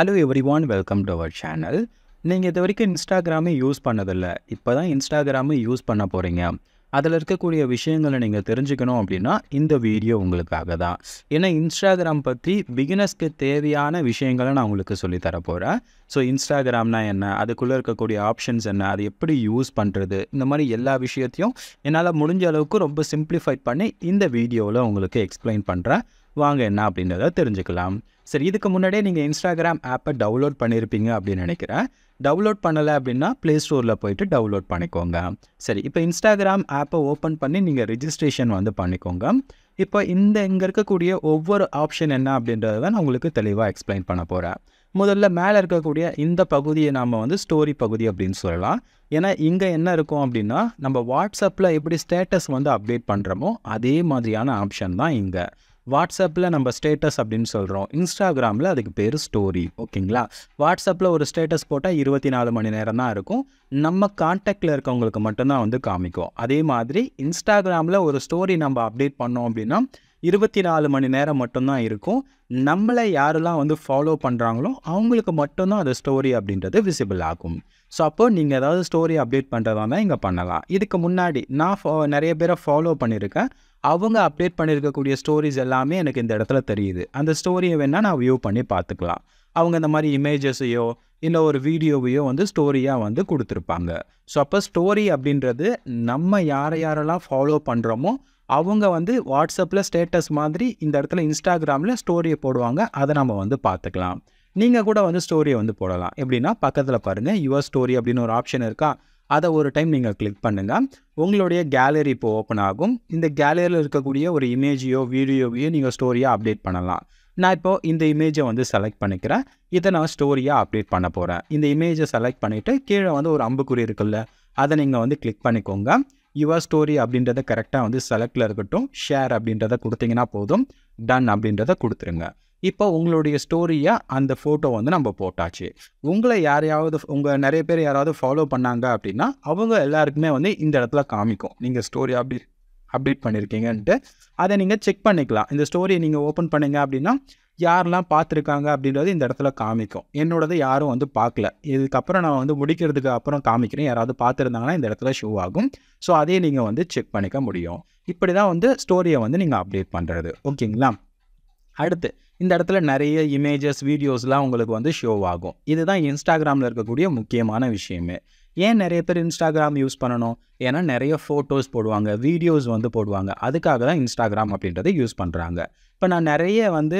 hello everyone welcome to our channel நீங்கள் இது வரைக்கும் இன்ஸ்டாகிராமே யூஸ் பண்ணதில்லை இப்போ தான் இன்ஸ்டாகிராமு யூஸ் பண்ண போகிறீங்க அதில் இருக்கக்கூடிய விஷயங்களை நீங்கள் தெரிஞ்சுக்கணும் அப்படின்னா இந்த வீடியோ உங்களுக்காக தான் ஏன்னா இன்ஸ்டாகிராம் பற்றி பிகினஸ்க்கு தேவையான விஷயங்களை நான் உங்களுக்கு சொல்லி போகிறேன் ஸோ இன்ஸ்டாகிராம்னா என்ன அதுக்குள்ளே இருக்கக்கூடிய ஆப்ஷன்ஸ் என்ன அது எப்படி யூஸ் பண்ணுறது இந்த மாதிரி எல்லா விஷயத்தையும் என்னால் முடிஞ்ச அளவுக்கு ரொம்ப சிம்பிளிஃபை பண்ணி இந்த வீடியோவில் உங்களுக்கு எக்ஸ்பிளைன் பண்ணுறேன் வாங்க என்ன அப்படின்றத தெரிஞ்சுக்கலாம் சரி இதுக்கு முன்னாடியே நீங்கள் இன்ஸ்டாகிராம் ஆப்பை டவுன்லோட் பண்ணியிருப்பீங்க அப்படின்னு நினைக்கிறேன் டவுன்லோட் பண்ணலை அப்படின்னா ப்ளே ஸ்டோரில் போயிட்டு டவுன்லோட் பண்ணிக்கோங்க சரி இப்போ இன்ஸ்டாகிராம் ஆப்பை ஓப்பன் பண்ணி நீங்கள் ரிஜிஸ்ட்ரேஷன் வந்து பண்ணிக்கோங்க இப்போ இந்த இங்கே இருக்கக்கூடிய ஒவ்வொரு ஆப்ஷன் என்ன அப்படின்றத நான் உங்களுக்கு தெளிவாக எக்ஸ்பிளைன் பண்ண போகிறேன் முதல்ல மேலே இருக்கக்கூடிய இந்த பகுதியை நாம் வந்து ஸ்டோரி பகுதி அப்படின்னு சொல்லலாம் ஏன்னா இங்கே என்ன இருக்கும் அப்படின்னா நம்ம வாட்ஸ்அப்பில் எப்படி ஸ்டேட்டஸ் வந்து அப்டேட் பண்ணுறோமோ அதே மாதிரியான ஆப்ஷன் தான் இங்கே வாட்ஸ்அப்பில் நம்ம ஸ்டேட்டஸ் அப்படின்னு சொல்கிறோம் இன்ஸ்டாகிராமில் அதுக்கு பேர் ஸ்டோரி ஓகேங்களா வாட்ஸ்அப்பில் ஒரு ஸ்டேட்டஸ் போட்டால் இருபத்தி நாலு மணி நேரம் தான் இருக்கும் நம்ம காண்டாக்டில் இருக்கவங்களுக்கு மட்டும்தான் வந்து காமிக்கும் அதே மாதிரி இன்ஸ்டாகிராமில் ஒரு ஸ்டோரி நம்ம அப்டேட் பண்ணோம் அப்படின்னா இருபத்தி நாலு மணி நேரம் மட்டும்தான் இருக்கும் நம்மளை யாரெல்லாம் வந்து ஃபாலோ பண்ணுறாங்களோ அவங்களுக்கு மட்டும்தான் அது ஸ்டோரி அப்படின்றது விசிபிள் ஆகும் ஸோ அப்போது நீங்கள் ஏதாவது ஸ்டோரி அப்டேட் பண்ணுறதா தான் இங்கே பண்ணலாம் இதுக்கு முன்னாடி நான் நிறைய பேரை ஃபாலோ பண்ணியிருக்கேன் அவங்க அப்டேட் பண்ணியிருக்கக்கூடிய ஸ்டோரிஸ் எல்லாமே எனக்கு இந்த இடத்துல தெரியுது அந்த ஸ்டோரியை வேணால் நான் வியூ பண்ணி பார்த்துக்கலாம் அவங்க இந்த மாதிரி இமேஜஸையோ இல்லை ஒரு வீடியோவையோ வந்து ஸ்டோரியாக வந்து கொடுத்துருப்பாங்க ஸோ அப்போ ஸ்டோரி அப்படின்றது நம்ம யாரை யாரெல்லாம் ஃபாலோ பண்ணுறோமோ அவங்க வந்து வாட்ஸ்அப்பில் ஸ்டேட்டஸ் மாதிரி இந்த இடத்துல இன்ஸ்டாகிராமில் ஸ்டோரியை போடுவாங்க அதை நம்ம வந்து பார்த்துக்கலாம் நீங்கள் கூட வந்து ஸ்டோரியை வந்து போடலாம் எப்படின்னா பக்கத்தில் பாருங்கள் யுவர் ஸ்டோரி அப்படின்னு ஒரு ஆப்ஷன் இருக்கா அதை ஒரு டைம் நீங்கள் கிளிக் பண்ணுங்கள் உங்களுடைய கேலரி இப்போ ஓப்பன் ஆகும் இந்த கேலரியில் இருக்கக்கூடிய ஒரு இமேஜையோ வீடியோவையோ நீங்கள் ஸ்டோரியாக அப்டேட் பண்ணலாம் நான் இப்போது இந்த இமேஜை வந்து செலக்ட் பண்ணிக்கிறேன் இதை நான் ஸ்டோரியாக அப்டேட் பண்ண போகிறேன் இந்த இமேஜை செலக்ட் பண்ணிவிட்டு கீழே வந்து ஒரு அம்புக்குறி இருக்குல்ல அதை நீங்கள் வந்து கிளிக் பண்ணிக்கோங்க யுவர் ஸ்டோரி அப்படின்றத கரெக்டாக வந்து செலக்டில் இருக்கட்டும் ஷேர் அப்படின்றத கொடுத்தீங்கன்னா போதும் டன் அப்படின்றத கொடுத்துருங்க இப்போ உங்களுடைய ஸ்டோரியை அந்த ஃபோட்டோ வந்து நம்ம போட்டாச்சு உங்களை யாரையாவது உங்கள் நிறைய பேர் யாராவது ஃபாலோ பண்ணாங்க அப்படின்னா அவங்க எல்லாருக்குமே வந்து இந்த இடத்துல காமிக்கும் நீங்கள் ஸ்டோரி அப்படி அப்டேட் பண்ணியிருக்கீங்கன்ட்டு அதை நீங்கள் செக் பண்ணிக்கலாம் இந்த ஸ்டோரியை நீங்கள் ஓப்பன் பண்ணுங்க அப்படின்னா யாரெல்லாம் பார்த்துருக்காங்க அப்படின்றது இந்த இடத்துல காமிக்கும் என்னோடது யாரும் வந்து பார்க்கல இதுக்கப்புறம் நான் வந்து முடிக்கிறதுக்கு அப்புறம் காமிக்கிறேன் யாராவது பார்த்துருந்தாங்கன்னா இந்த இடத்துல ஷூ ஆகும் ஸோ அதையும் நீங்கள் வந்து செக் பண்ணிக்க முடியும் இப்படி தான் வந்து ஸ்டோரியை வந்து நீங்கள் அப்டேட் பண்ணுறது ஓகேங்களா அடுத்து இந்த இடத்துல நிறைய இமேஜஸ் வீடியோஸ்லாம் உங்களுக்கு வந்து ஷோ ஆகும் இதுதான் இன்ஸ்டாகிராமில் இருக்கக்கூடிய முக்கியமான விஷயமே ஏன் நிறைய பேர் இன்ஸ்டாகிராம் யூஸ் பண்ணணும் ஏன்னா நிறைய ஃபோட்டோஸ் போடுவாங்க வீடியோஸ் வந்து போடுவாங்க அதுக்காக தான் இன்ஸ்டாகிராம் அப்படின்றத யூஸ் பண்ணுறாங்க இப்போ நான் நிறைய வந்து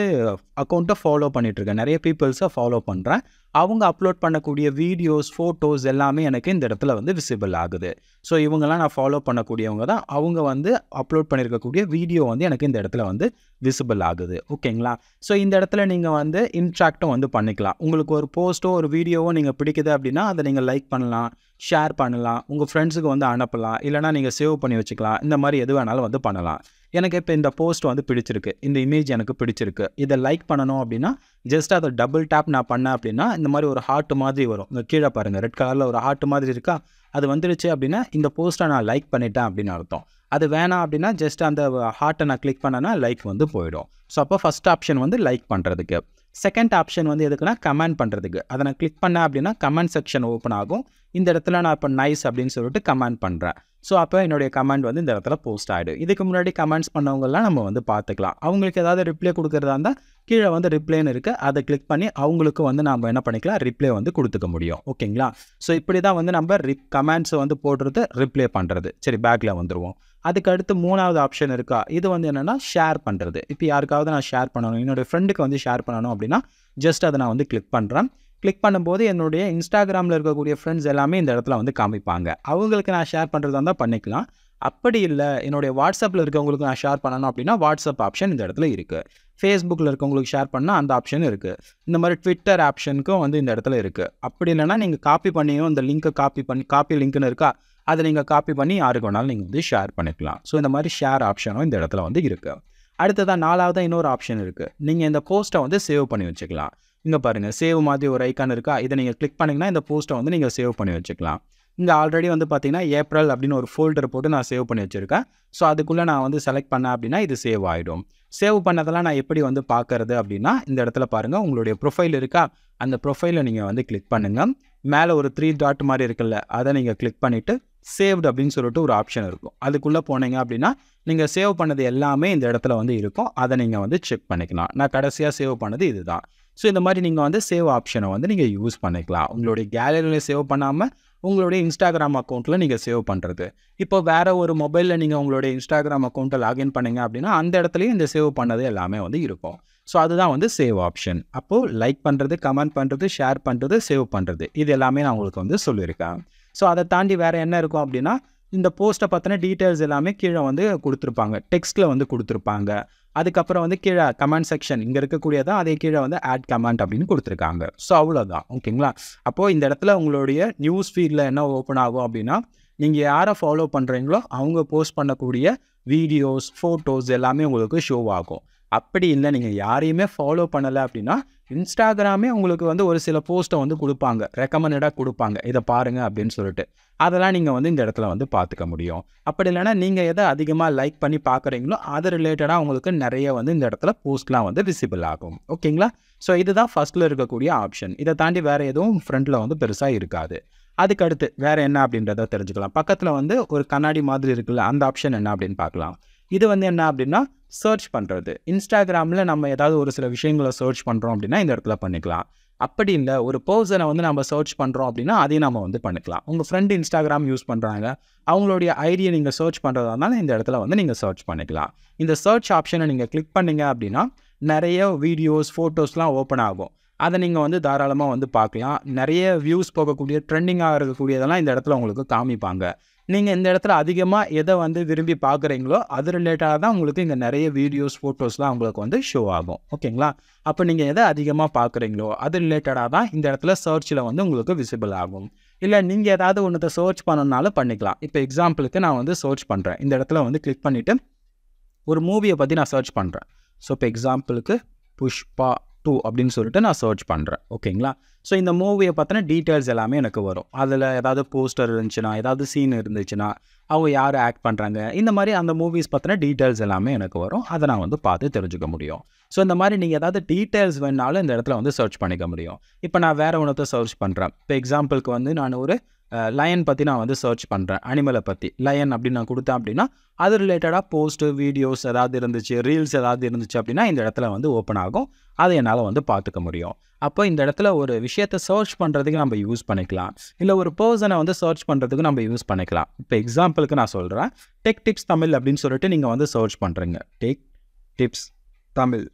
அக்கௌண்ட்டை ஃபாலோ பண்ணிகிட்ருக்கேன் நிறைய பீப்புள்ஸை ஃபாலோ பண்ணுறேன் அவங்க அப்லோட் பண்ணக்கூடிய வீடியோஸ் ஃபோட்டோஸ் எல்லாமே எனக்கு இந்த இடத்துல வந்து விசிபிள் ஆகுது ஸோ இவங்கெல்லாம் நான் ஃபாலோ பண்ணக்கூடியவங்க தான் அவங்க வந்து அப்லோட் பண்ணியிருக்கக்கூடிய வீடியோ வந்து எனக்கு இந்த இடத்துல வந்து விசிபிள் ஆகுது ஓகேங்களா ஸோ இந்த இடத்துல நீங்கள் வந்து இன்ட்ராக்டும் வந்து பண்ணிக்கலாம் உங்களுக்கு ஒரு போஸ்ட்டோ ஒரு வீடியோவோ நீங்கள் பிடிக்குது அப்படின்னா அதை நீங்கள் லைக் பண்ணலாம் ஷேர் பண்ணலாம் உங்கள் ஃப்ரெண்ட்ஸுக்கு வந்து அனுப்பலாம் இல்லைனா நீங்கள் சேவ் பண்ணி வச்சுக்கலாம் இந்த மாதிரி எது வேணாலும் வந்து பண்ணலாம் எனக்கு இப்போ இந்த போஸ்ட் வந்து பிடிச்சிருக்கு இந்த இமேஜ் எனக்கு பிடிச்சிருக்கு இதை லைக் பண்ணணும் அப்படின்னா ஜஸ்ட் அதை டபுள் டேப் நான் பண்ணேன் அப்படின்னா இந்த மாதிரி ஒரு ஹார்ட் மாதிரி வரும் இந்த கீழே பாருங்கள் ரெட் கலரில் ஒரு ஹார்ட் மாதிரி இருக்கா அது வந்துடுச்சு அப்படின்னா இந்த போஸ்ட்டை நான் லைக் பண்ணிட்டேன் அப்படின்னு அர்த்தம் அது வேணாம் அப்படின்னா ஜஸ்ட் அந்த ஹார்ட்டை நான் கிளிக் பண்ணேன்னா லைக் வந்து போயிடும் ஸோ அப்போ ஃபஸ்ட் ஆப்ஷன் வந்து லைக் பண்ணுறதுக்கு செகண்ட் ஆப்ஷன் வந்து எதுக்குன்னா கமெண்ட் பண்ணுறதுக்கு அதை நான் கிளிக் பண்ணேன் அப்படின்னா கமெண்ட் செக்ஷன் ஓப்பன் ஆகும் இந்த இடத்துல நான் இப்போ நைஸ் அப்படின்னு சொல்லிட்டு கமெண்ட் பண்ணுறேன் ஸோ அப்போ என்னுடைய கமெண்ட் வந்து இந்த இடத்துல போஸ்ட் ஆகிடும் இதுக்கு முன்னாடி கமெண்ட்ஸ் பண்ணவங்கலாம் நம்ம வந்து பார்த்துக்கலாம் அவங்களுக்கு ஏதாவது ரிப்ளை கொடுக்குறதா இருந்தால் கீழே வந்து ரிப்ளைன்னு இருக்குது அதை கிளிக் பண்ணி அவங்களுக்கு வந்து நம்ம என்ன பண்ணிக்கலாம் ரிப்ளை வந்து கொடுத்துக்க முடியும் ஓகேங்களா ஸோ இப்படி தான் வந்து நம்ம ரிப் கமெண்ட்ஸை வந்து போடுறது ரிப்ளை பண்ணுறது சரி பேக்கில் வந்துடுவோம் அதுக்கு அடுத்து மூணாவது ஆப்ஷன் இருக்கா இது வந்து என்னென்னா ஷேர் பண்ணுறது இப்போ யாருக்காவது நான் ஷேர் பண்ணணும் என்னோடய ஃப்ரெண்டுக்கு வந்து ஷேர் பண்ணணும் அப்படின்னா ஜஸ்ட் அதை நான் வந்து கிளிக் பண்ணுறேன் கிளிக் பண்ணும்போது என்னுடைய இன்ஸ்டாகிராமில் இருக்கக்கூடிய ஃப்ரெண்ட்ஸ் எல்லாமே இந்த இடத்துல வந்து காமிப்பாங்க அவங்களுக்கு நான் ஷேர் பண்ணுறதா இருந்தால் பண்ணிக்கலாம் அப்படி இல்லை என்னுடைய வாட்ஸ்அப்பில் இருக்கவங்களுக்கு நான் ஷேர் பண்ணணும் அப்படின்னா வாட்ஸ்அப் ஆப்ஷன் இந்த இடத்துல இருக்குது ஃபேஸ்புக்கில் இருக்கவங்களுக்கு ஷேர் பண்ணால் அந்த ஆப்ஷன் இருக்குது இந்த மாதிரி ட்விட்டர் ஆப்ஷனுக்கும் வந்து இந்த இடத்துல இருக்குது அப்படி இல்லைனா நீங்கள் காப்பி பண்ணியும் அந்த லிங்க்கை காப்பி பண்ணி காப்பி லிங்க்னு இருக்கா அதை நீங்கள் காப்பி பண்ணி யாருக்கு வேணாலும் நீங்கள் வந்து ஷேர் பண்ணிக்கலாம் ஸோ இந்த மாதிரி ஷேர் ஆப்ஷனும் இந்த இடத்துல வந்து இருக்குது அடுத்ததாக நாலாவதாக இன்னொரு ஆப்ஷன் இருக்குது நீங்கள் இந்த போஸ்ட்டை வந்து சேவ் பண்ணி வச்சுக்கலாம் இங்கே பாருங்கள் சேவ் மாதிரி ஒரு ஐக்கான் இருக்கா இதை நீங்கள் கிளிக் பண்ணிங்கன்னா இந்த போஸ்ட்டை வந்து நீங்கள் சேவ் பண்ணி வச்சுக்கலாம் இங்கே ஆல்ரெடி வந்து பார்த்திங்கன்னா ஏப்ரல் அப்படின்னு ஒரு ஃபோல்டர் போட்டு நான் சேவ் பண்ணி வச்சுருக்கேன் ஸோ அதுக்குள்ளே நான் வந்து செலக்ட் பண்ணேன் அப்படின்னா இது சேவ் ஆகிடும் சேவ் பண்ணதெல்லாம் நான் எப்படி வந்து பார்க்குறது அப்படின்னா இந்த இடத்துல பாருங்கள் உங்களுடைய ப்ரொஃபைல் இருக்கா அந்த ப்ரொஃபைலை நீங்கள் வந்து கிளிக் பண்ணுங்கள் மேலே ஒரு த்ரீ டாட் மாதிரி இருக்குல்ல அதை நீங்கள் கிளிக் பண்ணிவிட்டு சேவ்டு அப்படின்னு சொல்லிட்டு ஒரு ஆப்ஷன் இருக்கும் அதுக்குள்ளே போனீங்க அப்படின்னா நீங்கள் சேவ் பண்ணது எல்லாமே இந்த இடத்துல வந்து இருக்கும் அதை நீங்கள் வந்து செக் பண்ணிக்கலாம் நான் கடைசியாக சேவ் பண்ணது இதுதான் ஸோ இந்த மாதிரி நீங்கள் வந்து சேவ் ஆப்ஷனை வந்து நீங்கள் யூஸ் பண்ணிக்கலாம் உங்களுடைய கேலரியில் சேவ் பண்ணாமல் உங்களுடைய இன்ஸ்டாகிராம் அக்கௌண்ட்டில் நீங்கள் சேவ் பண்ணுறது இப்போ வேறு ஒரு மொபைலில் நீங்கள் உங்களுடைய இன்ஸ்டாகிராம் அக்கௌண்ட்டை லாகின் பண்ணிங்க அப்படின்னா அந்த இடத்துலையும் இந்த சேவ் பண்ணது எல்லாமே வந்து இருக்கும் ஸோ அதுதான் வந்து சேவ் ஆப்ஷன் அப்போது லைக் பண்ணுறது கமெண்ட் பண்ணுறது ஷேர் பண்ணுறது சேவ் பண்ணுறது இது எல்லாமே நான் உங்களுக்கு வந்து சொல்லியிருக்கேன் ஸோ அதை தாண்டி வேறு என்ன இருக்கும் அப்படின்னா இந்த போஸ்ட்டை பற்றின டீட்டெயில்ஸ் எல்லாமே கீழே வந்து கொடுத்துருப்பாங்க டெக்ஸ்ட்டில் வந்து கொடுத்துருப்பாங்க அதுக்கப்புறம் வந்து கீழே கமெண்ட் செக்ஷன் இங்கே இருக்கக்கூடியதான் அதே கீழே வந்து ஆட் கமெண்ட் அப்படின்னு கொடுத்துருக்காங்க ஸோ அவ்வளோதான் ஓகேங்களா அப்போது இந்த இடத்துல உங்களுடைய நியூஸ் ஃபீடில் என்ன ஓப்பன் ஆகும் அப்படின்னா நீங்கள் யாரை ஃபாலோ பண்ணுறீங்களோ அவங்க போஸ்ட் பண்ணக்கூடிய வீடியோஸ் ஃபோட்டோஸ் எல்லாமே உங்களுக்கு ஷோ ஆகும் அப்படி இல்லை நீங்கள் யாரையுமே ஃபாலோ பண்ணலை அப்படின்னா இன்ஸ்டாகிராமே உங்களுக்கு வந்து ஒரு சில போஸ்ட்டை வந்து கொடுப்பாங்க ரெக்கமெண்டடாக கொடுப்பாங்க இதை பாருங்கள் அப்படின்னு சொல்லிட்டு அதெல்லாம் நீங்கள் வந்து இந்த இடத்துல வந்து பார்த்துக்க முடியும் அப்படி இல்லைனா நீங்கள் எதை அதிகமாக லைக் பண்ணி பார்க்குறீங்களோ அது ரிலேட்டடாக உங்களுக்கு நிறைய வந்து இந்த இடத்துல போஸ்ட்லாம் வந்து விசிபிள் ஆகும் ஓகேங்களா ஸோ இதுதான் ஃபஸ்ட்டில் இருக்கக்கூடிய ஆப்ஷன் இதை தாண்டி வேறு எதுவும் ஃப்ரெண்டில் வந்து பெருசாக இருக்காது அதுக்கடுத்து வேறு என்ன அப்படின்றத தெரிஞ்சுக்கலாம் பக்கத்தில் வந்து ஒரு கண்ணாடி மாதிரி இருக்குல்ல அந்த ஆப்ஷன் என்ன அப்படின்னு பார்க்கலாம் இது வந்து என்ன அப்படின்னா சர்ச் பண்ணுறது இன்ஸ்டாகிராமில் நம்ம ஏதாவது ஒரு சில விஷயங்களை சர்ச் பண்ணுறோம் அப்படின்னா இந்த இடத்துல பண்ணிக்கலாம் அப்படி இல்லை ஒரு பர்சனை வந்து நம்ம சர்ச் பண்ணுறோம் அப்படின்னா அதையும் நம்ம வந்து பண்ணிக்கலாம் உங்கள் ஃப்ரெண்டு இன்ஸ்டாகிராம் யூஸ் பண்ணுறாங்க அவங்களுடைய ஐடியை நீங்கள் சர்ச் பண்ணுறதா இருந்தாலும் இந்த இடத்துல வந்து நீங்கள் சர்ச் பண்ணிக்கலாம் இந்த சர்ச் ஆப்ஷனை நீங்கள் கிளிக் பண்ணிங்க அப்படின்னா நிறைய வீடியோஸ் ஃபோட்டோஸ்லாம் ஓப்பன் ஆகும் அதை நீங்கள் வந்து தாராளமாக வந்து பார்க்கலாம் நிறைய வியூஸ் போகக்கூடிய ட்ரெண்டிங்காக இருக்கக்கூடியதெல்லாம் இந்த இடத்துல உங்களுக்கு காமிப்பாங்க நீங்கள் இந்த இடத்துல அதிகமாக எதை வந்து விரும்பி பார்க்குறீங்களோ அது ரிலேட்டடாக தான் உங்களுக்கு இங்கே நிறைய வீடியோஸ் ஃபோட்டோஸ்லாம் உங்களுக்கு வந்து ஷோ ஆகும் ஓகேங்களா அப்போ நீங்கள் எதை அதிகமாக பார்க்குறீங்களோ அது ரிலேட்டடாக தான் இந்த இடத்துல சர்ச்சில் வந்து உங்களுக்கு விசிபிள் ஆகும் இல்லை நீங்கள் ஏதாவது ஒன்றத்தை சர்ச் பண்ணணுன்னாலும் பண்ணிக்கலாம் இப்போ எக்ஸாம்பிளுக்கு நான் வந்து சர்ச் பண்ணுறேன் இந்த இடத்துல வந்து கிளிக் பண்ணிவிட்டு ஒரு மூவியை பற்றி நான் சர்ச் பண்ணுறேன் ஸோ இப்போ எக்ஸாம்பிளுக்கு புஷ்பா டூ அப்படின்னு சொல்லிட்டு நான் சர்ச் பண்ணுறேன் ஓகேங்களா ஸோ இந்த மூவியை பார்த்தோன்னா டீட்டெயில்ஸ் எல்லாமே எனக்கு வரும் அதில் ஏதாவது போஸ்டர் இருந்துச்சுன்னா ஏதாவது சீன் இருந்துச்சுன்னா அவங்க யார் ஆக்ட் பண்ணுறாங்க இந்த மாதிரி அந்த மூவிஸ் பார்த்தோன்னா டீட்டெயில்ஸ் எல்லாமே எனக்கு வரும் அதை நான் வந்து பார்த்து தெரிஞ்சுக்க முடியும் ஸோ இந்த மாதிரி நீங்கள் ஏதாவது டீட்டெயில்ஸ் வேணாலும் இந்த இடத்துல வந்து சர்ச் பண்ணிக்க முடியும் இப்போ நான் வேறு ஒன்றத்தை சர்ச் பண்ணுறேன் இப்போ எக்ஸாம்பிளுக்கு வந்து நான் ஒரு லயன் பற்றி நான் வந்து சர்ச் பண்ணுறேன் அனிமலை பற்றி லயன் அப்படின்னு நான் கொடுத்தேன் அப்படின்னா அது ரிலேட்டடாக போஸ்ட்டு வீடியோஸ் ஏதாவது இருந்துச்சு ரீல்ஸ் ஏதாவது இருந்துச்சு அப்படின்னா இந்த இடத்துல வந்து ஓப்பன் ஆகும் அதை என்னால் வந்து பார்த்துக்க முடியும் அப்போ இந்த இடத்துல ஒரு விஷயத்தை சர்ச் பண்ணுறதுக்கு நம்ம யூஸ் பண்ணிக்கலாம் இல்லை ஒரு பர்சனை வந்து சர்ச் பண்ணுறதுக்கு நம்ம யூஸ் பண்ணிக்கலாம் இப்போ எக்ஸாம்பிளுக்கு நான் சொல்கிறேன் டெக் டிப்ஸ் தமிழ் அப்படின்னு சொல்லிட்டு நீங்கள் வந்து சர்ச் பண்ணுறீங்க டெக் டிப்ஸ் தமிழ்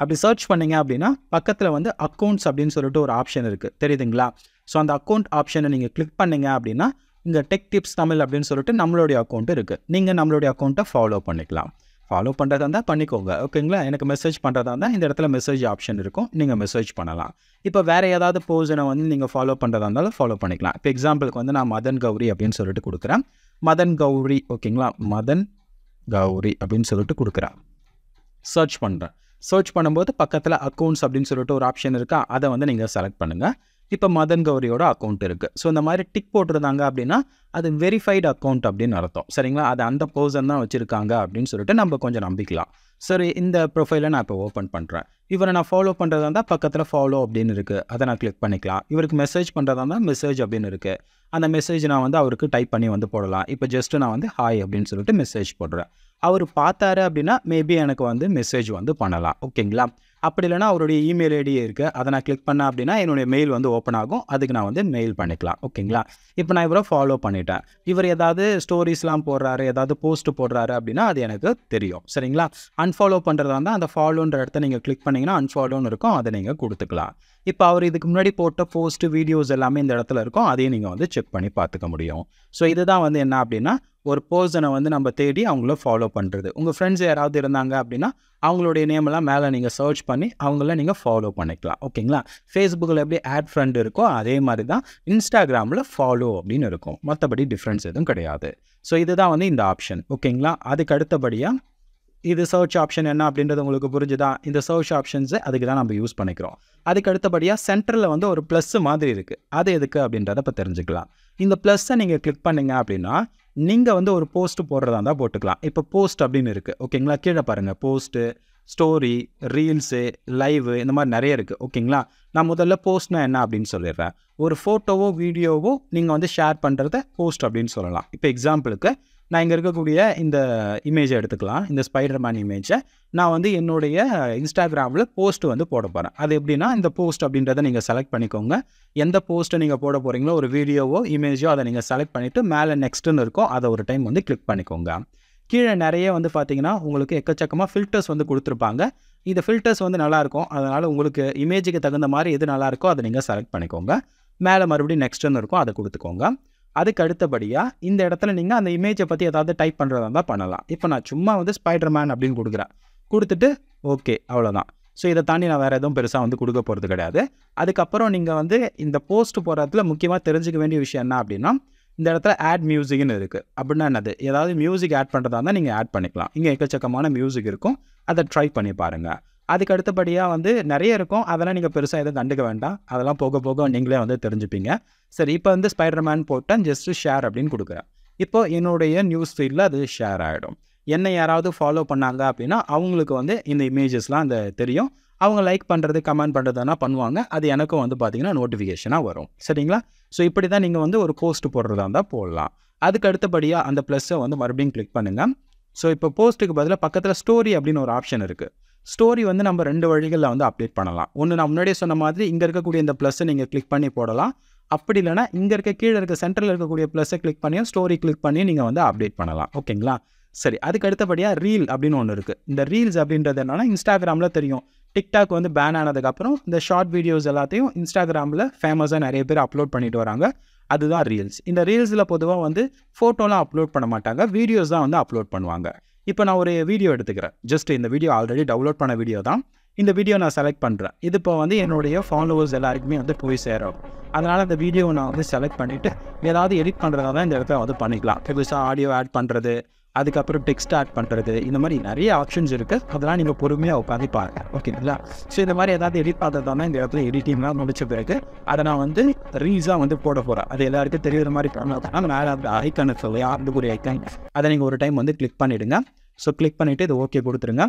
அப்படி சர்ச் பண்ணிங்க அப்படின்னா பக்கத்தில் வந்து அக்கௌண்ட்ஸ் அப்படின்னு சொல்லிட்டு ஒரு ஆப்ஷன் இருக்குது தெரியுதுங்களா ஸோ அந்த அக்கௌண்ட் ஆப்ஷனை நீங்கள் கிளிக் பண்ணிங்க அப்படின்னா இங்கே டெக் டிப்ஸ் தமிழ் அப்படின்னு சொல்லிட்டு நம்மளுடைய அக்கௌண்ட்டு இருக்குது நீங்கள் நம்மளுடைய அக்கௌண்ட்டை ஃபாலோ பண்ணிக்கலாம் ஃபாலோ பண்ணுறதா இருந்தால் பண்ணிக்கோங்க ஓகேங்களா எனக்கு மெசேஜ் பண்ணுறதா இருந்தால் இந்த இடத்துல மெசேஜ் ஆப்ஷன் இருக்கும் நீங்கள் மெசேஜ் பண்ணலாம் இப்போ வேறு ஏதாவது போர்ஷனை வந்து நீங்கள் ஃபாலோ பண்ணுறதா இருந்தாலும் ஃபாலோ பண்ணிக்கலாம் இப்போ எக்ஸாம்பிளுக்கு வந்து நான் மதன் கௌரி அப்படின்னு சொல்லிட்டு கொடுக்குறேன் மதன் கௌரி ஓகேங்களா மதன் கௌரி அப்படின்னு சொல்லிட்டு கொடுக்குறேன் சர்ச் பண்ணுறேன் சர்ச் பண்ணும்போது பக்கத்தில் அக்கௌண்ட்ஸ் அப்படின்னு சொல்லிட்டு ஒரு ஆப்ஷன் இருக்கா அதை வந்து நீங்கள் செலக்ட் பண்ணுங்கள் இப்போ மதன் கௌரியோட அக்கௌண்ட் இருக்குது ஸோ இந்த மாதிரி டிக் போட்டிருந்தாங்க அப்படின்னா அது வெரிஃபைடு அக்கௌண்ட் அப்படின்னு அர்த்தம் சரிங்களா அது அந்த பர்சன் தான் வச்சுருக்காங்க அப்படின்னு சொல்லிட்டு நம்ம கொஞ்சம் நம்பிக்கலாம் சரி இந்த ப்ரொஃபைலை நான் இப்போ ஓப்பன் பண்ணுறேன் இவரை நான் ஃபாலோ பண்ணுறதா இருந்தால் பக்கத்தில் ஃபாலோ அப்படின்னு இருக்குது அதை நான் கிளிக் பண்ணிக்கலாம் இவருக்கு மெசேஜ் பண்ணுறதா இருந்தால் மெசேஜ் அப்படின்னு இருக்குது அந்த மெசேஜ் நான் வந்து அவருக்கு டைப் பண்ணி வந்து போடலாம் இப்போ ஜஸ்ட்டு நான் வந்து ஹாய் அப்படின்னு சொல்லிட்டு மெசேஜ் போடுறேன் அவர் பார்த்தாரு அப்படின்னா மேபி எனக்கு வந்து மெசேஜ் வந்து பண்ணலாம் ஓகேங்களா அப்படி இல்லைனா அவருடைய இமெயில் ஐடியே இருக்குது அதை நான் கிளிக் பண்ணேன் அப்படின்னா என்னுடைய மெயில் வந்து ஓப்பன் ஆகும் அதுக்கு நான் வந்து மெயில் பண்ணிக்கலாம் ஓகேங்களா இப்போ நான் இவரை ஃபாலோ பண்ணிட்டேன் இவர் ஏதாவது ஸ்டோரிஸ்லாம் போடுறாரு ஏதாவது போஸ்ட் போடுறாரு அப்படின்னா அது எனக்கு தெரியும் சரிங்களா அன்ஃபாலோ பண்ணுறதா இருந்தால் அந்த ஃபாலோன்ற இடத்த நீங்கள் கிளிக் பண்ணிங்கன்னா அன்ஃபாலோன்னு இருக்கும் அதை நீங்கள் கொடுத்துக்கலாம் இப்போ அவர் இதுக்கு முன்னாடி போட்ட போஸ்ட்டு வீடியோஸ் எல்லாமே இந்த இடத்துல இருக்கும் அதையும் நீங்கள் வந்து செக் பண்ணி பார்த்துக்க முடியும் ஸோ இதுதான் வந்து என்ன அப்படின்னா ஒரு பர்சனை வந்து நம்ம தேடி அவங்கள ஃபாலோ பண்ணுறது உங்கள் ஃப்ரெண்ட்ஸ் யாராவது இருந்தாங்க அப்படின்னா அவங்களுடைய நேமெல்லாம் மேலே நீங்கள் சர்ச் பண்ணி அவங்கள நீங்கள் ஃபாலோ பண்ணிக்கலாம் ஓகேங்களா ஃபேஸ்புக்கில் எப்படி ஆட் ஃப்ரெண்ட் இருக்கோ அதே மாதிரி தான் இன்ஸ்டாகிராமில் ஃபாலோ அப்படின்னு இருக்கும் மற்றபடி டிஃப்ரென்ஸ் எதுவும் கிடையாது ஸோ இதுதான் வந்து இந்த ஆப்ஷன் ஓகேங்களா அதுக்கு அடுத்தபடியாக இது சர்ச் ஆப்ஷன் என்ன அப்படின்றது உங்களுக்கு புரிஞ்சுதா இந்த சர்ச் ஆப்ஷன்ஸு அதுக்கு தான் நம்ம யூஸ் பண்ணிக்கிறோம் அதுக்கு அடுத்தபடியாக சென்டரில் வந்து ஒரு ப்ளஸ் மாதிரி இருக்குது அது எதுக்கு அப்படின்றத இப்போ தெரிஞ்சுக்கலாம் இந்த ப்ளஸ்ஸை நீங்கள் கிளிக் பண்ணிங்க அப்படின்னா நீங்கள் வந்து ஒரு போஸ்ட்டு போடுறதா இருந்தால் போட்டுக்கலாம் இப்போ போஸ்ட் அப்படின்னு இருக்குது ஓகேங்களா கீழே பாருங்கள் போஸ்ட்டு ஸ்டோரி ரீல்ஸு லைவு இந்த மாதிரி நிறைய இருக்குது ஓகேங்களா நான் முதல்ல போஸ்ட்னா என்ன அப்படின்னு சொல்லிடுறேன் ஒரு ஃபோட்டோவோ வீடியோவோ நீங்கள் வந்து ஷேர் பண்ணுறத போஸ்ட் அப்படின்னு சொல்லலாம் இப்போ எக்ஸாம்பிளுக்கு நான் இங்கே இருக்கக்கூடிய இந்த இமேஜை எடுத்துக்கலாம் இந்த ஸ்பைடர்மேன் இமேஜை நான் வந்து என்னுடைய இன்ஸ்டாகிராமில் போஸ்ட் வந்து போட போகிறேன் அது எப்படின்னா இந்த போஸ்ட் அப்படின்றத நீங்கள் செலக்ட் பண்ணிக்கோங்க எந்த போஸ்ட்டை நீங்கள் போட போகிறீங்களோ ஒரு வீடியோவோ இமேஜோ அதை நீங்கள் செலக்ட் பண்ணிவிட்டு மேலே நெக்ஸ்ட்டுன்னு இருக்கோ அதை ஒரு டைம் வந்து கிளிக் பண்ணிக்கோங்க கீழே நிறைய வந்து பார்த்தீங்கன்னா உங்களுக்கு எக்கச்சக்கமாக ஃபில்டர்ஸ் வந்து கொடுத்துருப்பாங்க இந்த ஃபில்டர்ஸ் வந்து நல்லாயிருக்கும் அதனால் உங்களுக்கு இமேஜுக்கு தகுந்த மாதிரி எது நல்லாயிருக்கோ அதை நீங்கள் செலக்ட் பண்ணிக்கோங்க மேலே மறுபடியும் நெக்ஸ்ட்டுன்னு இருக்கும் அதை கொடுத்துக்கோங்க அதுக்கு அடுத்தபடியாக இந்த இடத்துல நீங்கள் அந்த இமேஜை பற்றி ஏதாவது டைப் பண்ணுறதா இருந்தால் பண்ணலாம் இப்போ நான் சும்மா வந்து ஸ்பைடர் மேன் அப்படின்னு கொடுக்குறேன் கொடுத்துட்டு ஓகே அவ்வளோதான் ஸோ இதை தாண்டி நான் வேறு எதுவும் பெருசாக வந்து கொடுக்க போகிறது கிடையாது அதுக்கப்புறம் நீங்கள் வந்து இந்த போஸ்ட் போகிறதுல முக்கியமாக தெரிஞ்சுக்க வேண்டிய விஷயம் என்ன அப்படின்னா இந்த இடத்துல ஆட் மியூசிக்னு இருக்குது அப்படின்னா என்னது ஏதாவது மியூசிக் ஆட் பண்ணுறதா இருந்தால் நீங்கள் ஆட் பண்ணிக்கலாம் இங்கே எக்கச்சக்கமான மியூசிக் இருக்கும் அதை ட்ரை பண்ணி பாருங்கள் அதுக்கு அடுத்தபடியாக வந்து நிறைய இருக்கும் அதெல்லாம் நீங்கள் பெருசாக எதுவும் கண்டுக்க வேண்டாம் அதெல்லாம் போக போக நீங்களே வந்து தெரிஞ்சுப்பீங்க சரி இப்போ வந்து ஸ்பைடர்மேன் போட்டால் ஜஸ்ட்டு ஷேர் அப்படின்னு கொடுக்குறேன் இப்போ என்னுடைய நியூஸ் ஃபீல்டில் அது ஷேர் ஆகிடும் என்னை யாராவது ஃபாலோ பண்ணாங்க அப்படின்னா அவங்களுக்கு வந்து இந்த இமேஜஸ்லாம் அந்த தெரியும் அவங்க லைக் பண்ணுறது கமெண்ட் பண்ணுறதுனா பண்ணுவாங்க அது எனக்கும் வந்து பார்த்திங்கன்னா நோட்டிஃபிகேஷனாக வரும் சரிங்களா ஸோ இப்படி தான் நீங்கள் வந்து ஒரு போஸ்ட் போடுறதா இருந்தால் போடலாம் அதுக்கு அடுத்தபடியாக அந்த ப்ளஸ்ஸை வந்து மறுபடியும் கிளிக் பண்ணுங்கள் ஸோ இப்போ போஸ்ட்டுக்கு பதிலாக பக்கத்தில் ஸ்டோரி அப்படின்னு ஒரு ஆப்ஷன் இருக்குது ஸ்டோரி வந்து நம்ம ரெண்டு வழிகளில் வந்து அப்டேட் பண்ணலாம் ஒன்று நான் முன்னாடியே சொன்ன மாதிரி இங்கே இருக்கக்கூடிய இந்த ப்ளஸ்ஸை நீங்கள் கிளிக் பண்ணி போடலாம் அப்படி இல்லைனா இங்கே இருக்க கீழே இருக்க சென்டரில் இருக்கக்கூடிய ப்ளஸ்ஸை கிளிக் பண்ணியும் ஸ்டோரி கிளிக் பண்ணி நீங்கள் வந்து அப்டேட் பண்ணலாம் ஓகேங்களா சரி அதுக்கு அடுத்தபடியாக ரீல் அப்படின்னு ஒன்று இருக்குது இந்த ரீல்ஸ் அப்படின்றது என்னென்னா இன்ஸ்டாகிராமில் தெரியும் டிக்டாக் வந்து பேன் ஆனதுக்கப்புறம் இந்த ஷார்ட் வீடியோஸ் எல்லாத்தையும் இன்ஸ்டாகிராமில் ஃபேமஸாக நிறைய பேர் அப்லோட் பண்ணிட்டு வராங்க அதுதான் ரீல்ஸ் இந்த ரீல்ஸில் பொதுவாக வந்து ஃபோட்டோலாம் அப்லோட் பண்ண மாட்டாங்க வீடியோஸ் தான் வந்து அப்லோட் பண்ணுவாங்க இப்போ நான் ஒரு வீடியோ எடுத்துக்கிறேன் ஜஸ்ட் இந்த வீடியோ ஆல்ரெடி டவுன்லோட் பண்ண வீடியோ தான் இந்த வீடியோ நான் செலக்ட் பண்ணுறேன் இது இப்போ வந்து என்னுடைய ஃபாலோவர்ஸ் எல்லாருக்குமே வந்து போய் சேரும் அதனால் அந்த வீடியோவை நான் வந்து செலக்ட் பண்ணிவிட்டு ஏதாவது எடிட் பண்ணுறதா தான் இந்த இடத்த வந்து பண்ணிக்கலாம் பெருசாக ஆடியோ ஆட் பண்ணுறது அதுக்கப்புறம் டெக்ஸ்ட் ஆட் பண்ணுறது இந்த மாதிரி நிறைய ஆப்ஷன்ஸ் இருக்குது அதெல்லாம் நீங்கள் பொறுமையாக உட்காந்து பாருங்கள் ஓகேங்களா ஸோ இந்த மாதிரி ஏதாவது எடிட் தான் இந்த இடத்துல எடிட்டிங்லாம் முடிச்ச பிறகு அதை நான் வந்து ரீல்ஸாக வந்து போட போகிறேன் அது எல்லாருக்கும் தெரியுற மாதிரி பண்ணாதான் அந்த மேலே அந்த ஐக்கான சொல்லையா அந்த ஒரு ஐக்கான் அதை நீங்கள் ஒரு டைம் வந்து கிளிக் பண்ணிவிடுங்க ஸோ கிளிக் பண்ணிவிட்டு இது ஓகே கொடுத்துருங்க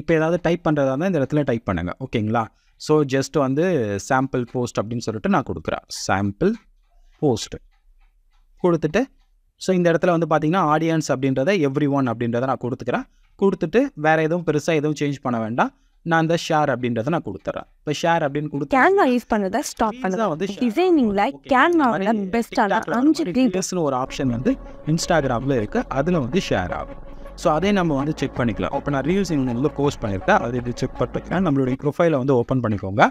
இப்போ ஏதாவது டைப் பண்ணுறதா இருந்தால் இந்த இடத்துல டைப் பண்ணுங்கள் ஓகேங்களா ஸோ ஜஸ்ட் வந்து சாம்பிள் போஸ்ட் அப்படின்னு சொல்லிட்டு நான் கொடுக்குறேன் சாம்பிள் போஸ்ட்டு கொடுத்துட்டு ஸோ இந்த இடத்துல வந்து பார்த்தீங்கன்னா ஆடியன்ஸ் அப்படின்றத எவ்ரி ஒன் அப்படின்றத நான் கொடுத்துக்கிறேன் கொடுத்துட்டு வேறு எதுவும் பெருசாக எதுவும் சேஞ்ச் பண்ண வேண்டாம் நான் இந்த ஷேர் அப்படின்றத நான் கொடுத்துறேன் இப்போ ஷேர் அப்படின்னு கொடுத்து கேன்வா யூஸ் பண்ணுறத ஸ்டாப் பண்ணுறது வந்து டிசைனிங்கில் கேன்வாவில் பெஸ்ட்டான அஞ்சு ரீல்ஸ்னு ஒரு ஆப்ஷன் வந்து இன்ஸ்டாகிராமில் இருக்குது அதில் வந்து ஷேர் ஆகும் ஸோ அதே நம்ம வந்து செக் பண்ணிக்கலாம் இப்போ நான் ரீல்ஸ் வந்து போஸ்ட் பண்ணியிருக்கேன் அதை செக் பண்ணிக்கலாம் நம்மளுடைய ப்ரொஃபைலை வந்து ஓப்பன் பண்ணிக்கோங்க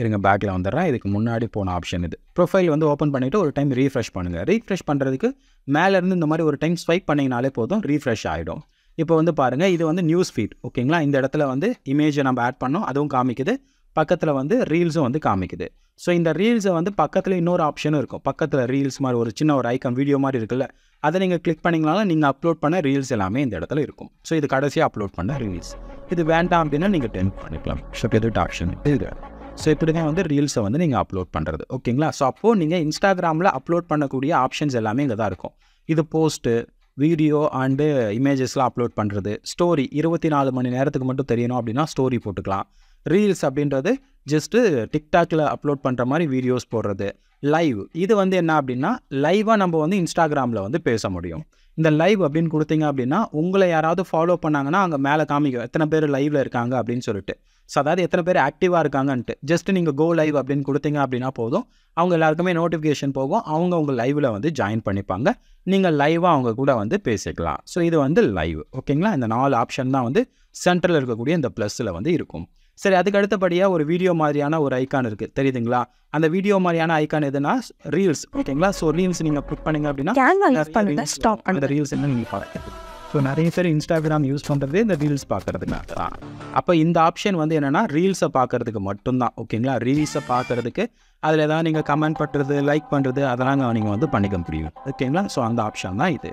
இருங்க பேக்கில் வந்துடுறேன் இதுக்கு முன்னாடி போன ஆப்ஷன் இது ப்ரொஃபைல் வந்து ஓப்பன் பண்ணிவிட்டு ஒரு டைம் ரீஃப்ரெஷ் பண்ணுங்கள் ரீஃப்ரெஷ் பண்ணுறதுக்கு மேலேருந்து இந்த மாதிரி ஒரு டைம் ஸ்வைப் பண்ணிங்கனாலே போதும் ரீஃப்ரெஷ் ஆகிடும் இப்போ வந்து பாருங்கள் இது வந்து நியூஸ் ஃபீட் ஓகேங்களா இந்த இடத்துல வந்து இமேஜை நம்ம ஆட் பண்ணோம் அதுவும் காமிக்குது பக்கத்தில் வந்து ரீல்ஸும் வந்து காமிக்குது ஸோ இந்த ரீல்ஸை வந்து பக்கத்தில் இன்னொரு ஆப்ஷனும் இருக்கும் பக்கத்தில் ரீல்ஸ் மாதிரி ஒரு சின்ன ஒரு ஐக்கன் வீடியோ மாதிரி இருக்குல்ல அதை நீங்கள் கிளிக் பண்ணிங்கனாலும் நீங்கள் அப்லோட் பண்ண ரீல்ஸ் எல்லாமே இந்த இடத்துல இருக்கும் ஸோ இது கடைசியாக அப்லோட் பண்ண ரீல்ஸ் இது வேண்டாம் அப்படின்னா நீங்கள் டென் பண்ணிக்கலாம் ஸோ எதுட்டு ஆப்ஷன் இது ஸோ இப்படி தான் வந்து ரீல்ஸை வந்து நீங்கள் அப்லோட் பண்ணுறது ஓகேங்களா ஸோ அப்போது நீங்கள் இன்ஸ்டாகிராமில் அப்லோட் பண்ணக்கூடிய ஆப்ஷன்ஸ் எல்லாமே இங்கே தான் இருக்கும் இது போஸ்ட்டு வீடியோ அண்டு இமேஜஸ்லாம் அப்லோட் பண்ணுறது ஸ்டோரி இருபத்தி நாலு மணி நேரத்துக்கு மட்டும் தெரியணும் அப்படின்னா ஸ்டோரி போட்டுக்கலாம் ரீல்ஸ் அப்படின்றது ஜஸ்ட்டு டிக்டாக்கில் அப்லோட் பண்ணுற மாதிரி வீடியோஸ் போடுறது லைவ் இது வந்து என்ன அப்படின்னா லைவாக நம்ம வந்து இன்ஸ்டாகிராமில் வந்து பேச முடியும் இந்த லைவ் அப்படின்னு கொடுத்தீங்க அப்படின்னா உங்களை யாராவது ஃபாலோ பண்ணாங்கன்னா அங்கே மேலே காமிக்கும் எத்தனை பேர் லைவில் இருக்காங்க அப்படின்னு சொல்லிட்டு ஸோ அதாவது எத்தனை பேர் ஆக்டிவாக இருக்காங்கன்ட்டு ஜஸ்ட் நீங்கள் கோ லைவ் அப்படின்னு கொடுத்தீங்க அப்படின்னா போதும் அவங்க எல்லாருக்குமே நோட்டிஃபிகேஷன் போகும் அவங்க உங்கள் லைவில் வந்து ஜாயின் பண்ணிப்பாங்க நீங்கள் லைவாக அவங்க கூட வந்து பேசிக்கலாம் ஸோ இது வந்து லைவ் ஓகேங்களா இந்த நாலு ஆப்ஷன் தான் வந்து சென்ட்ரல் இருக்கக்கூடிய இந்த ப்ளஸ்ஸில் வந்து இருக்கும் சரி அதுக்கு அடுத்தபடியாக ஒரு வீடியோ மாதிரியான ஒரு ஐக்கான் இருக்குது தெரியுதுங்களா அந்த வீடியோ மாதிரியான ஐக்கான் எதுனா ரீல்ஸ் ஓகேங்களா ஸோ ரீல்ஸ் நீங்கள் கிளிக் பண்ணுங்க அப்படின்னா ஸ்டாப் அந்த ரீல்ஸ் என்ன நீங்கள் ஸோ நிறைய பேர் இன்ஸ்டாகிராம் யூஸ் பண்ணுறது இந்த ரீல்ஸ் பார்க்குறதுனால தான் அப்போ இந்த ஆப்ஷன் வந்து என்னென்னா ரீல்ஸை பார்க்குறதுக்கு மட்டும்தான் ஓகேங்களா ரீல்ஸை பார்க்குறதுக்கு அதில் ஏதாவது நீங்கள் கமெண்ட் பண்ணுறது லைக் பண்ணுறது அதெல்லாம் நீங்கள் வந்து பண்ணிக்க முடியும் ஓகேங்களா ஸோ அந்த ஆப்ஷன் தான் இது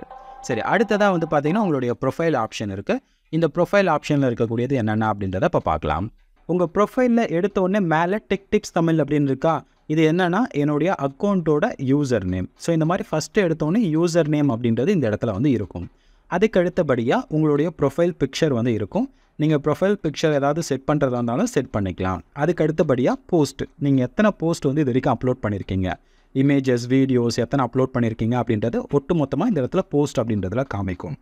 சரி அடுத்ததாக வந்து பார்த்தீங்கன்னா உங்களுடைய ப்ரொஃபைல் ஆப்ஷன் இருக்குது இந்த ப்ரொஃபைல் ஆப்ஷனில் இருக்கக்கூடியது என்னென்ன அப்படின்றத இப்போ பார்க்கலாம் உங்கள் ப்ரொஃபைலில் உடனே மேலே டெக் டிப்ஸ் தமிழ் அப்படின்னு இருக்கா இது என்னென்னா என்னுடைய அக்கௌண்ட்டோட யூசர் நேம் ஸோ இந்த மாதிரி ஃபஸ்ட்டு எடுத்தோடனே யூசர் நேம் அப்படின்றது இந்த இடத்துல வந்து இருக்கும் அதுக்கு அடுத்தபடியாக உங்களுடைய ப்ரொஃபைல் பிக்சர் வந்து இருக்கும் நீங்கள் ப்ரொஃபைல் பிக்சர் ஏதாவது செட் பண்ணுறதா இருந்தாலும் செட் பண்ணிக்கலாம் அதுக்கு அடுத்தபடியாக போஸ்ட் நீங்கள் எத்தனை போஸ்ட் வந்து இது வரைக்கும் அப்லோட் பண்ணியிருக்கீங்க இமேஜஸ் வீடியோஸ் எத்தனை அப்லோட் பண்ணியிருக்கீங்க அப்படின்றது ஒட்டு மொத்தமாக இந்த இடத்துல போஸ்ட் அப்படின்றதுல காமிக்கும்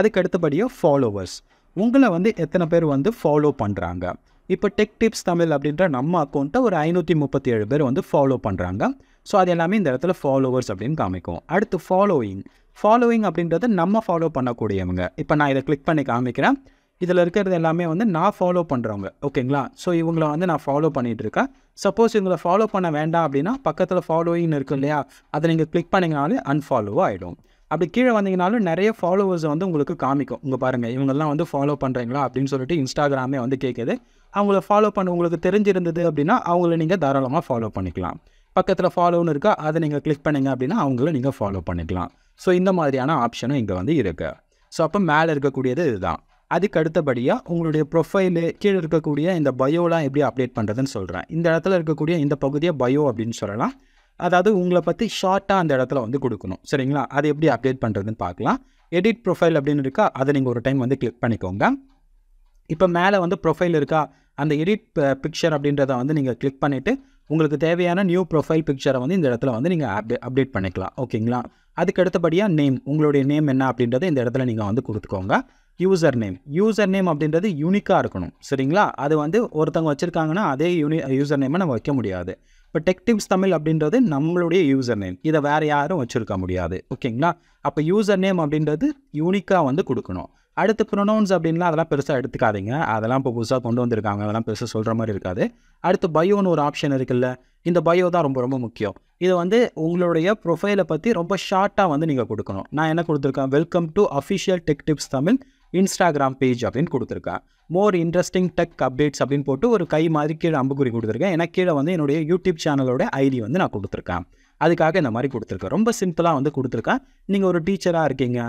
அதுக்கு அடுத்தபடியாக ஃபாலோவர்ஸ் உங்களை வந்து எத்தனை பேர் வந்து ஃபாலோ பண்ணுறாங்க இப்போ டெக் டிப்ஸ் தமிழ் அப்படின்ற நம்ம அக்கௌண்ட்டை ஒரு ஐநூற்றி முப்பத்தி ஏழு பேர் வந்து ஃபாலோ பண்ணுறாங்க ஸோ அது எல்லாமே இந்த இடத்துல ஃபாலோவர்ஸ் அப்படின்னு காமிக்கும் அடுத்து ஃபாலோயிங் ஃபாலோயிங் அப்படின்றத நம்ம ஃபாலோ பண்ணக்கூடியவங்க இப்போ நான் இதை கிளிக் பண்ணி காமிக்கிறேன் இதில் இருக்கிறது எல்லாமே வந்து நான் ஃபாலோ பண்ணுறவங்க ஓகேங்களா ஸோ இவங்கள வந்து நான் ஃபாலோ பண்ணிகிட்டு இருக்கேன் சப்போஸ் இவங்களை ஃபாலோ பண்ண வேண்டாம் அப்படின்னா பக்கத்தில் ஃபாலோயிங் இருக்கு இல்லையா அதை நீங்கள் கிளிக் பண்ணிங்கனாலே அன்ஃபாலோவாக ஆகிடும் அப்படி கீழே வந்தீங்கனாலும் நிறைய ஃபாலோவர்ஸை வந்து உங்களுக்கு காமிக்கும் இங்கே பாருங்கள் இவங்கெல்லாம் வந்து ஃபாலோ பண்ணுறீங்களா அப்படின்னு சொல்லிட்டு இன்ஸ்டாகிராமே வந்து கேட்குது அவங்கள ஃபாலோ பண்ண உங்களுக்கு தெரிஞ்சிருந்தது அப்படின்னா அவங்கள நீங்கள் தாராளமாக ஃபாலோ பண்ணிக்கலாம் பக்கத்தில் ஃபாலோன்னு இருக்கா அதை நீங்கள் கிளிக் பண்ணிங்க அப்படின்னா அவங்கள நீங்கள் ஃபாலோ பண்ணிக்கலாம் ஸோ இந்த மாதிரியான ஆப்ஷனும் இங்கே வந்து இருக்குது ஸோ அப்போ மேலே இருக்கக்கூடியது இதுதான் அதுக்கு அடுத்தபடியாக உங்களுடைய ப்ரொஃபைலு கீழே இருக்கக்கூடிய இந்த பயோலாம் எப்படி அப்டேட் பண்ணுறதுன்னு சொல்கிறேன் இந்த இடத்துல இருக்கக்கூடிய இந்த பகுதியை பயோ அப்படின்னு சொல்லலாம் அதாவது உங்களை பற்றி ஷார்ட்டாக அந்த இடத்துல வந்து கொடுக்கணும் சரிங்களா அதை எப்படி அப்டேட் பண்ணுறதுன்னு பார்க்கலாம் எடிட் ப்ரொஃபைல் அப்படின்னு இருக்கா அதை நீங்கள் ஒரு டைம் வந்து கிளிக் பண்ணிக்கோங்க இப்போ மேலே வந்து ப்ரொஃபைல் இருக்கா அந்த எடிட் பிக்சர் uh, அப்படின்றத வந்து நீங்கள் கிளிக் பண்ணிவிட்டு உங்களுக்கு தேவையான நியூ ப்ரொஃபைல் பிக்சரை வந்து இந்த இடத்துல வந்து நீங்கள் அப்டே அப்டேட் பண்ணிக்கலாம் ஓகேங்களா அதுக்கு அடுத்தபடியாக நேம் உங்களுடைய நேம் என்ன அப்படின்றத இந்த இடத்துல நீங்கள் வந்து கொடுத்துக்கோங்க யூசர் நேம் யூசர் நேம் அப்படின்றது யூனிக்காக இருக்கணும் சரிங்களா அது வந்து ஒருத்தவங்க வச்சுருக்காங்கன்னா அதே யூனி யூசர் நேமை நம்ம வைக்க முடியாது இப்போ டெக்டிவ்ஸ் தமிழ் அப்படின்றது நம்மளுடைய யூசர் நேம் இதை வேறு யாரும் வச்சுருக்க முடியாது ஓகேங்களா அப்போ யூசர் நேம் அப்படின்றது யூனிக்காக வந்து கொடுக்கணும் அடுத்து ப்ரொனவுன்ஸ் அப்படின்லாம் அதெல்லாம் பெருசாக எடுத்துக்காதீங்க அதெல்லாம் இப்போ புதுசாக கொண்டு வந்திருக்காங்க அதெல்லாம் பெருசாக சொல்கிற மாதிரி இருக்காது அடுத்து பயோன்னு ஒரு ஆப்ஷன் இருக்குல்ல இந்த பயோ தான் ரொம்ப ரொம்ப முக்கியம் இது வந்து உங்களுடைய ப்ரொஃபைலை பற்றி ரொம்ப ஷார்ட்டாக வந்து நீங்கள் கொடுக்கணும் நான் என்ன கொடுத்துருக்கேன் welcome to official tech tips Tamil Instagram page அப்படின்னு கொடுத்துருக்கேன் மோர் இன்ட்ரெஸ்டிங் டெக் அப்டேட்ஸ் அப்படின்னு போட்டு ஒரு கை மாதிரி கீழே அம்புக்குறி கொடுத்துருக்கேன் எனக்கு கீழே வந்து என்னுடைய யூடியூப் சேனலோட ஐடி வந்து நான் கொடுத்துருக்கேன் அதுக்காக இந்த மாதிரி கொடுத்துருக்கேன் ரொம்ப சிம்பிளாக வந்து கொடுத்துருக்கேன் நீங்கள் ஒரு டீச்சராக இருக்கீங்க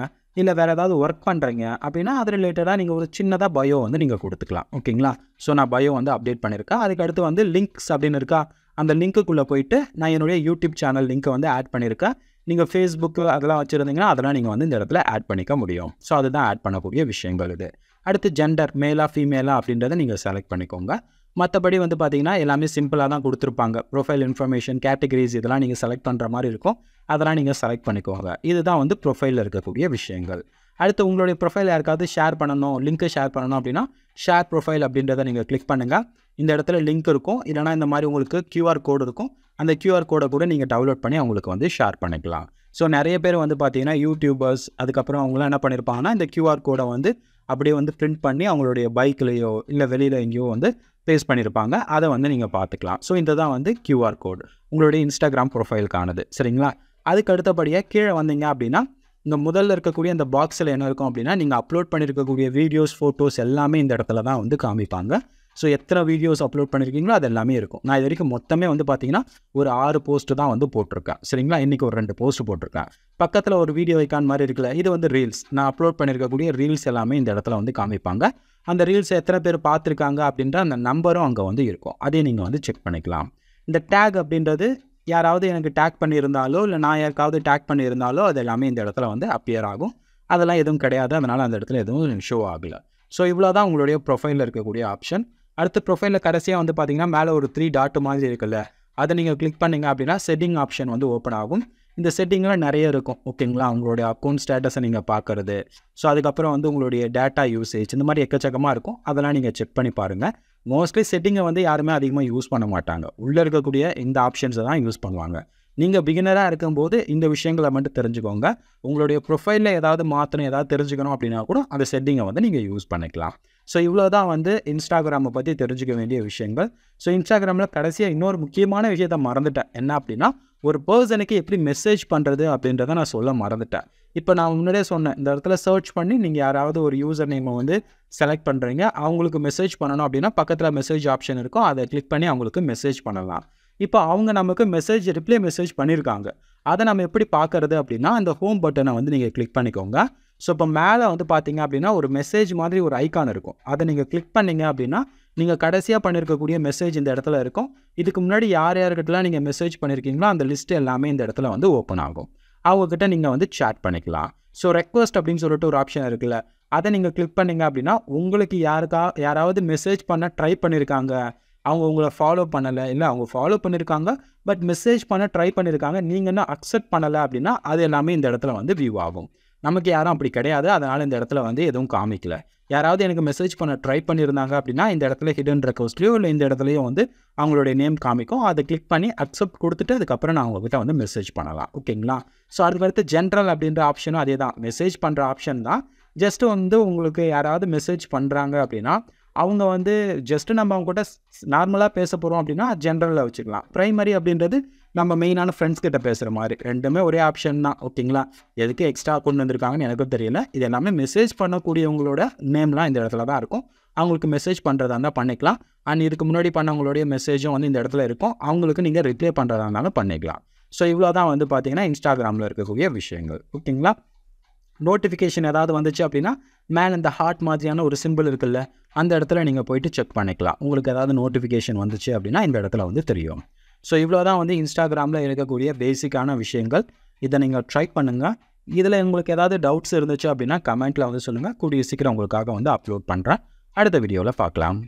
இல்லை வேறு ஏதாவது ஒர்க் பண்ணுறீங்க அப்படின்னா அது ரிலேட்டடாக நீங்கள் ஒரு சின்னதாக பயோ வந்து நீங்கள் கொடுத்துக்கலாம் ஓகேங்களா ஸோ நான் பயோ வந்து அப்டேட் பண்ணியிருக்கேன் அதுக்கடுத்து வந்து லிங்க்ஸ் அப்படின்னு இருக்கா அந்த லிங்க்குள்ளே போயிட்டு நான் என்னுடைய யூடியூப் சேனல் லிங்க்கை வந்து ஆட் பண்ணியிருக்கேன் நீங்கள் ஃபேஸ்புக்கு அதெல்லாம் வச்சுருந்தீங்கன்னா அதெல்லாம் நீங்கள் வந்து இந்த இடத்துல ஆட் பண்ணிக்க முடியும் ஸோ அதுதான் ஆட் பண்ணக்கூடிய விஷயங்கள் இது அடுத்து ஜெண்டர் மேலா ஃபீமேலா அப்படின்றத நீங்கள் செலக்ட் பண்ணிக்கோங்க மற்றபடி வந்து பார்த்திங்கன்னா எல்லாமே சிம்பிளாக தான் கொடுத்துருப்பாங்க ப்ரொஃபைல் இன்ஃபர்மேஷன் கேட்டகரிஸ் இதெல்லாம் நீங்கள் செலக்ட் பண்ணுற மாதிரி இருக்கும் அதெல்லாம் நீங்கள் செலக்ட் பண்ணிக்கோங்க இதுதான் வந்து ப்ரொஃபைலில் இருக்கக்கூடிய விஷயங்கள் அடுத்து உங்களுடைய ப்ரொஃபைல் யாருக்காவது ஷேர் பண்ணணும் லிங்க்கை ஷேர் பண்ணணும் அப்படின்னா ஷேர் ப்ரொஃபைல் அப்படின்றத நீங்கள் கிளிக் பண்ணுங்கள் இந்த இடத்துல லிங்க் இருக்கும் இல்லைனா இந்த மாதிரி உங்களுக்கு க்யூஆர் கோடு இருக்கும் அந்த க்யூஆர் கோடை கூட நீங்கள் டவுன்லோட் பண்ணி அவங்களுக்கு வந்து ஷேர் பண்ணிக்கலாம் ஸோ நிறைய பேர் வந்து பார்த்தீங்கன்னா யூடியூபர்ஸ் அதுக்கப்புறம் அவங்களாம் என்ன பண்ணியிருப்பாங்கன்னா இந்த க்யூஆர் கோடை வந்து அப்படியே வந்து பிரிண்ட் பண்ணி அவங்களுடைய பைக்லேயோ இல்லை வெளியில் எங்கேயோ வந்து பேஸ்ட் பண்ணியிருப்பாங்க அதை வந்து நீங்கள் பார்த்துக்கலாம் ஸோ இந்த தான் வந்து கியூஆர் கோடு உங்களுடைய இன்ஸ்டாகிராம் ப்ரொஃபைலுக்கானது சரிங்களா அதுக்கு அடுத்தபடியாக கீழே வந்தீங்க அப்படின்னா இந்த முதல்ல இருக்கக்கூடிய அந்த பாக்ஸில் என்ன இருக்கும் அப்படின்னா நீங்கள் அப்லோட் பண்ணியிருக்கக்கூடிய வீடியோஸ் ஃபோட்டோஸ் எல்லாமே இந்த இடத்துல தான் வந்து காமிப்பாங்க ஸோ எத்தனை வீடியோஸ் அப்லோட் பண்ணியிருக்கீங்களோ அது எல்லாமே இருக்கும் நான் இது வரைக்கும் மொத்தமே வந்து பார்த்தீங்கன்னா ஒரு ஆறு போஸ்ட்டு தான் வந்து போட்டிருக்கேன் சரிங்களா இன்றைக்கி ஒரு ரெண்டு போஸ்ட் போட்டிருக்கேன் பக்கத்தில் ஒரு வீடியோ ஐக்கான் மாதிரி இருக்குல்ல இது வந்து ரீல்ஸ் நான் அப்லோட் பண்ணியிருக்கக்கூடிய ரீல்ஸ் எல்லாமே இந்த இடத்துல வந்து காமிப்பாங்க அந்த ரீல்ஸ் எத்தனை பேர் பார்த்துருக்காங்க அப்படின்ற அந்த நம்பரும் அங்கே வந்து இருக்கும் அதையும் நீங்கள் வந்து செக் பண்ணிக்கலாம் இந்த டேக் அப்படின்றது யாராவது எனக்கு டேக் பண்ணியிருந்தாலோ இல்லை நான் யாருக்காவது டேக் பண்ணியிருந்தாலோ அது எல்லாமே இந்த இடத்துல வந்து அப்பியர் ஆகும் அதெல்லாம் எதுவும் கிடையாது அதனால் அந்த இடத்துல எதுவும் ஷோ ஆகலை ஸோ இவ்வளோ தான் உங்களுடைய ப்ரொஃபைலில் இருக்கக்கூடிய ஆப்ஷன் அடுத்த ப்ரொஃபைலில் கடைசியாக வந்து பார்த்திங்கன்னா மேலே ஒரு த்ரீ டாட் மாதிரி இருக்குல்ல அதை நீங்கள் கிளிக் பண்ணிங்க அப்படின்னா செட்டிங் ஆப்ஷன் வந்து ஓப்பன் ஆகும் இந்த செட்டிங்கில் நிறைய இருக்கும் ஓகேங்களா உங்களுடைய அக்கௌண்ட் ஸ்டேட்டஸை நீங்கள் பார்க்குறது ஸோ அதுக்கப்புறம் வந்து உங்களுடைய டேட்டா யூசேஜ் இந்த மாதிரி எக்கச்சக்கமாக இருக்கும் அதெல்லாம் நீங்கள் செக் பண்ணி பாருங்கள் மோஸ்ட்லி செட்டிங்கை வந்து யாருமே அதிகமாக யூஸ் பண்ண மாட்டாங்க உள்ளே இருக்கக்கூடிய இந்த ஆப்ஷன்ஸை தான் யூஸ் பண்ணுவாங்க நீங்கள் பிகினராக இருக்கும்போது இந்த விஷயங்களை மட்டும் தெரிஞ்சுக்கோங்க உங்களுடைய ப்ரொஃபைலில் ஏதாவது மாற்றணும் ஏதாவது தெரிஞ்சுக்கணும் அப்படின்னா கூட அந்த செட்டிங்கை வந்து நீங்கள் யூஸ் பண்ணிக்கலாம் ஸோ இவ்வளோ தான் வந்து இன்ஸ்டாகிராமை பற்றி தெரிஞ்சுக்க வேண்டிய விஷயங்கள் ஸோ இன்ஸ்டாகிராமில் கடைசியாக இன்னொரு முக்கியமான விஷயத்த மறந்துட்டேன் என்ன அப்படின்னா ஒரு பர்சனுக்கு எப்படி மெசேஜ் பண்ணுறது அப்படின்றத நான் சொல்ல மறந்துட்டேன் இப்போ நான் முன்னாடியே சொன்னேன் இந்த இடத்துல சர்ச் பண்ணி நீங்கள் யாராவது ஒரு யூசர் நேமை வந்து செலக்ட் பண்ணுறீங்க அவங்களுக்கு மெசேஜ் பண்ணணும் அப்படின்னா பக்கத்தில் மெசேஜ் ஆப்ஷன் இருக்கும் அதை கிளிக் பண்ணி அவங்களுக்கு மெசேஜ் பண்ணலாம் இப்போ அவங்க நமக்கு மெசேஜ் ரிப்ளை மெசேஜ் பண்ணியிருக்காங்க அதை நம்ம எப்படி பார்க்குறது அப்படின்னா அந்த ஹோம் பட்டனை வந்து நீங்கள் கிளிக் பண்ணிக்கோங்க ஸோ இப்போ மேலே வந்து பார்த்தீங்க அப்படின்னா ஒரு மெசேஜ் மாதிரி ஒரு ஐக்கான் இருக்கும் அதை நீங்கள் கிளிக் பண்ணிங்க அப்படின்னா நீங்கள் கடைசியாக பண்ணியிருக்கக்கூடிய மெசேஜ் இந்த இடத்துல இருக்கும் இதுக்கு முன்னாடி யார் யார்கிட்டலாம் நீங்கள் மெசேஜ் பண்ணியிருக்கீங்களோ அந்த லிஸ்ட் எல்லாமே இந்த இடத்துல வந்து ஓப்பன் ஆகும் அவங்கக்கிட்ட நீங்கள் வந்து சேட் பண்ணிக்கலாம் ஸோ ரெக்வஸ்ட் அப்படின்னு சொல்லிட்டு ஒரு ஆப்ஷன் இருக்குல்ல அதை நீங்கள் கிளிக் பண்ணிங்க அப்படின்னா உங்களுக்கு யாருக்கா யாராவது மெசேஜ் பண்ண ட்ரை பண்ணியிருக்காங்க அவங்க உங்களை ஃபாலோ பண்ணலை இல்லை அவங்க ஃபாலோ பண்ணியிருக்காங்க பட் மெசேஜ் பண்ண ட்ரை பண்ணியிருக்காங்க நீங்கள் என்ன அக்செப்ட் பண்ணலை அப்படின்னா அது எல்லாமே இந்த இடத்துல வந்து வியூ ஆகும் நமக்கு யாரும் அப்படி கிடையாது அதனால் இந்த இடத்துல வந்து எதுவும் காமிக்கல யாராவது எனக்கு மெசேஜ் பண்ண ட்ரை பண்ணியிருந்தாங்க அப்படின்னா இந்த இடத்துல ஹிடன் ரெக்வஸ்ட்லேயோ இல்லை இந்த இடத்துலையும் வந்து அவங்களுடைய நேம் காமிக்கும் அதை கிளிக் பண்ணி அக்செப்ட் கொடுத்துட்டு அதுக்கப்புறம் நான் அவங்ககிட்ட வந்து மெசேஜ் பண்ணலாம் ஓகேங்களா ஸோ அதுக்கடுத்து ஜென்ரல் அப்படின்ற ஆப்ஷனும் அதே தான் மெசேஜ் பண்ணுற ஆப்ஷன் தான் ஜஸ்ட்டு வந்து உங்களுக்கு யாராவது மெசேஜ் பண்ணுறாங்க அப்படின்னா அவங்க வந்து ஜஸ்ட்டு நம்ம அவங்க கூட நார்மலாக பேச போகிறோம் அப்படின்னா ஜென்ரலில் வச்சுக்கலாம் ப்ரைமரி அப்படின்றது நம்ம மெயினான ஃப்ரெண்ட்ஸ் கிட்ட பேசுகிற மாதிரி ரெண்டுமே ஒரே ஆப்ஷன் தான் ஓகேங்களா எதுக்கு எக்ஸ்ட்ரா கொண்டு வந்திருக்காங்கன்னு எனக்கும் தெரியல இது எல்லாமே மெசேஜ் பண்ணக்கூடியவங்களோட நேம்லாம் இந்த இடத்துல தான் இருக்கும் அவங்களுக்கு மெசேஜ் பண்ணுறதா இருந்தால் பண்ணிக்கலாம் அண்ட் இதுக்கு முன்னாடி பண்ணவங்களுடைய மெசேஜும் வந்து இந்த இடத்துல இருக்கும் அவங்களுக்கு நீங்கள் ரிப்ளை பண்ணுறதா இருந்தாலும் பண்ணிக்கலாம் ஸோ இவ்வளோ தான் வந்து பார்த்தீங்கன்னா இன்ஸ்டாகிராமில் இருக்கக்கூடிய விஷயங்கள் ஓகேங்களா நோட்டிஃபிகேஷன் ஏதாவது வந்துச்சு அப்படின்னா மேலே இந்த ஹார்ட் மாதிரியான ஒரு சிம்பிள் இருக்குல்ல அந்த இடத்துல நீங்கள் போயிட்டு செக் பண்ணிக்கலாம் உங்களுக்கு ஏதாவது நோட்டிஃபிகேஷன் வந்துச்சு அப்படின்னா இந்த இடத்துல வந்து தெரியும் ஸோ இவ்வளோ தான் வந்து இன்ஸ்டாகிராமில் இருக்கக்கூடிய பேசிக்கான விஷயங்கள் இதை நீங்கள் ட்ரை பண்ணுங்கள் இதில் உங்களுக்கு ஏதாவது டவுட்ஸ் இருந்துச்சு அப்படின்னா கமெண்ட்டில் வந்து சொல்லுங்கள் கூடிய சீக்கிரம் உங்களுக்காக வந்து அப்லோட் பண்ணுறேன் அடுத்த வீடியோவில் பார்க்கலாம்